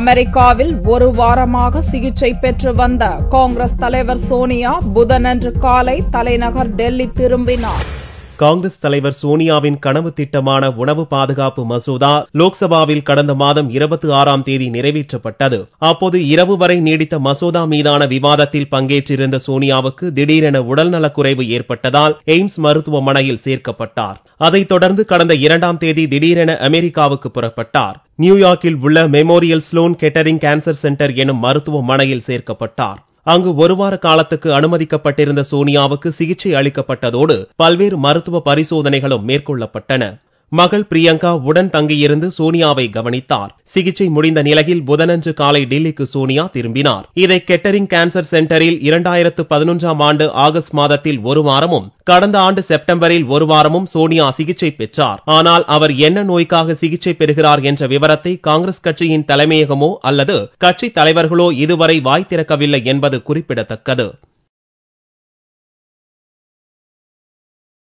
அமெரிக்காவில் ஒரு வாரமாக சிகிச்சை பெற்று வந்த காங்கிரஸ் தலைவர் சோனியா புதனன்று காலை தலைநகர் டெல்லி திரும்பினார் காங்கிரஸ் தலைவர் சோனியாவின் கனவு திட்டமான உணவு பாதுகாப்பு மசோதா லோக்சபாவில் கடந்த மாதம் இருபத்தி ஆறாம் தேதி நிறைவேற்றப்பட்டது அப்போது இரவு வரை நீடித்த மசோதா மீதான விவாதத்தில் பங்கேற்றிருந்த சோனியாவுக்கு திடீரென உடல்நலக்குறைவு ஏற்பட்டதால் எய்ம்ஸ் மருத்துவமனையில் சேர்க்கப்பட்டார் அதைத் தொடர்ந்து கடந்த இரண்டாம் தேதி திடீரென அமெரிக்காவுக்கு புறப்பட்டார் நியூயார்க்கில் உள்ள Memorial Sloan Kettering Cancer Center எனும் மருத்துவமனையில் சேர்க்கப்பட்டார் அங்கு ஒருவார காலத்துக்கு அனுமதிக்கப்பட்டிருந்த சோனியாவுக்கு சிகிச்சை அளிக்கப்பட்டதோடு பல்வேறு மருத்துவ பரிசோதனைகளும் மேற்கொள்ளப்பட்டன மகள் பிரியங்கா உடன் தங்கியிருந்து சோனியாவை கவனித்தார் சிகிச்சை முடிந்த நிலையில் புதனன்று காலை டெல்லிக்கு சோனியா திரும்பினார் இதை கெட்டரிங் கேன்சர் சென்டரில் இரண்டாயிரத்து பதினொன்றாம் ஆண்டு ஆகஸ்ட் மாதத்தில் ஒரு வாரமும் கடந்த ஆண்டு செப்டம்பரில் ஒரு வாரமும் சோனியா சிகிச்சை பெற்றார் ஆனால் அவர் என்ன நோய்க்காக சிகிச்சை பெறுகிறார் என்ற விவரத்தை காங்கிரஸ் கட்சியின் தலைமையகமோ அல்லது கட்சி தலைவர்களோ இதுவரை வாய் திறக்கவில்லை என்பது குறிப்பிடத்தக்கது